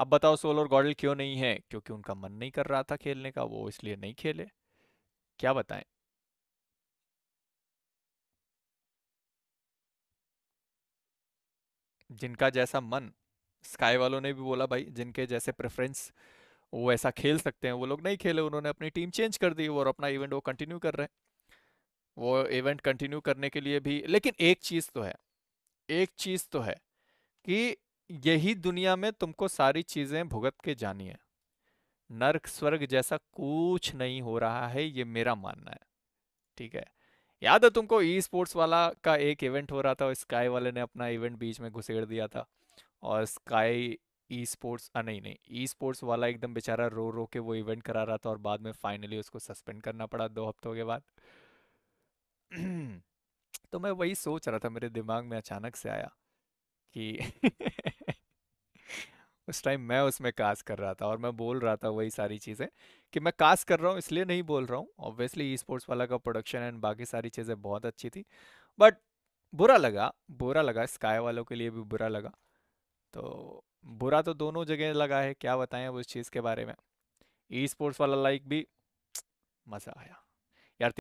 अब बताओ सोल और गॉडल क्यों नहीं है क्योंकि उनका मन नहीं कर रहा था खेलने का वो इसलिए नहीं खेले क्या बताएं जिनका जैसा मन स्काई वालों ने भी बोला भाई जिनके जैसे प्रेफरेंस वो ऐसा खेल सकते हैं वो लोग नहीं खेले उन्होंने अपनी टीम चेंज कर दी और अपना इवेंट वो कंटिन्यू कर रहे हैं वो इवेंट कंटिन्यू करने के लिए भी लेकिन एक चीज़ तो है एक चीज़ तो है कि यही दुनिया में तुमको सारी चीजें भुगत के जानी है नर्क स्वर्ग जैसा कुछ नहीं हो रहा है ये मेरा मानना है ठीक है याद है तुमको ई स्पोर्ट्स वाला का एक इवेंट हो रहा था और स्काई वाले ने अपना इवेंट बीच में घुसेड़ दिया था और स्काई ई स्पोर्ट्स नहीं नहीं ई स्पोर्ट्स वाला एकदम बेचारा रो रो के वो इवेंट करा रहा था और बाद में फाइनली उसको सस्पेंड करना पड़ा दो हफ्तों के बाद तो मैं वही सोच रहा था मेरे दिमाग में अचानक से आया कि उस टाइम मैं उसमें कास्ट कर रहा था और मैं बोल रहा था वही सारी चीज़ें कि मैं कास्ट कर रहा हूँ इसलिए नहीं बोल रहा हूँ ऑब्वियसली ई स्पोर्ट्स वाला का प्रोडक्शन एंड बाकी सारी चीज़ें बहुत अच्छी थी बट बुरा लगा बुरा लगा स्काई वालों के लिए भी बुरा लगा तो बुरा तो दोनों जगह लगा है क्या बताएं अब उस चीज़ के बारे में ई स्पोर्ट्स वाला लाइक भी मज़ा आया